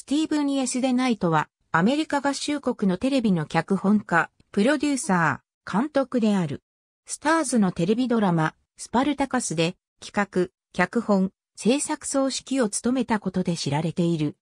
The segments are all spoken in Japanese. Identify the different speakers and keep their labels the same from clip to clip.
Speaker 1: スティーブン・イエスデナイトは、アメリカ合衆国のテレビの脚本家、プロデューサー、監督である。スターズのテレビドラマ、スパルタカスで、企画、脚本、制作総指揮を務めたことで知られている。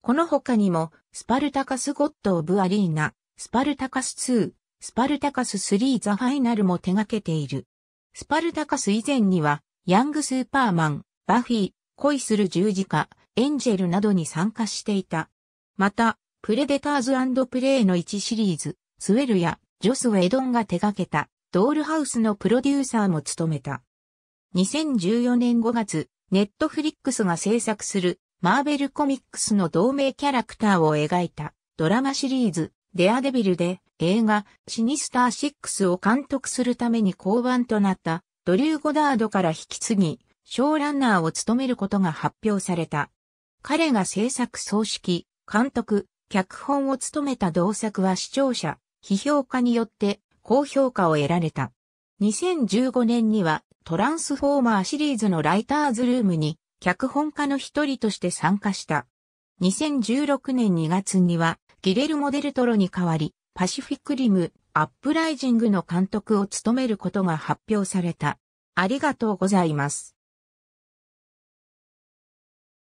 Speaker 1: この他にも、スパルタカス・ゴッド・オブ・アリーナ、スパルタカス2、スパルタカス3ザファイナルも手掛けている。スパルタカス以前には、ヤング・スーパーマン、バフィー、恋する十字架、エンジェルなどに参加していた。また、プレデターズプレイの1シリーズ、スウェルやジョス・ウェドンが手掛けたドールハウスのプロデューサーも務めた。2014年5月、ネットフリックスが制作するマーベルコミックスの同名キャラクターを描いたドラマシリーズ、デアデビルで映画シニスター6を監督するために降板となったドリュー・ゴダードから引き継ぎ、ショーランナーを務めることが発表された。彼が制作総指揮、監督、脚本を務めた同作は視聴者、批評家によって高評価を得られた。2015年にはトランスフォーマーシリーズのライターズルームに脚本家の一人として参加した。2016年2月にはギレルモデルトロに代わりパシフィックリムアップライジングの監督を務めることが発表された。ありがとうござい
Speaker 2: ます。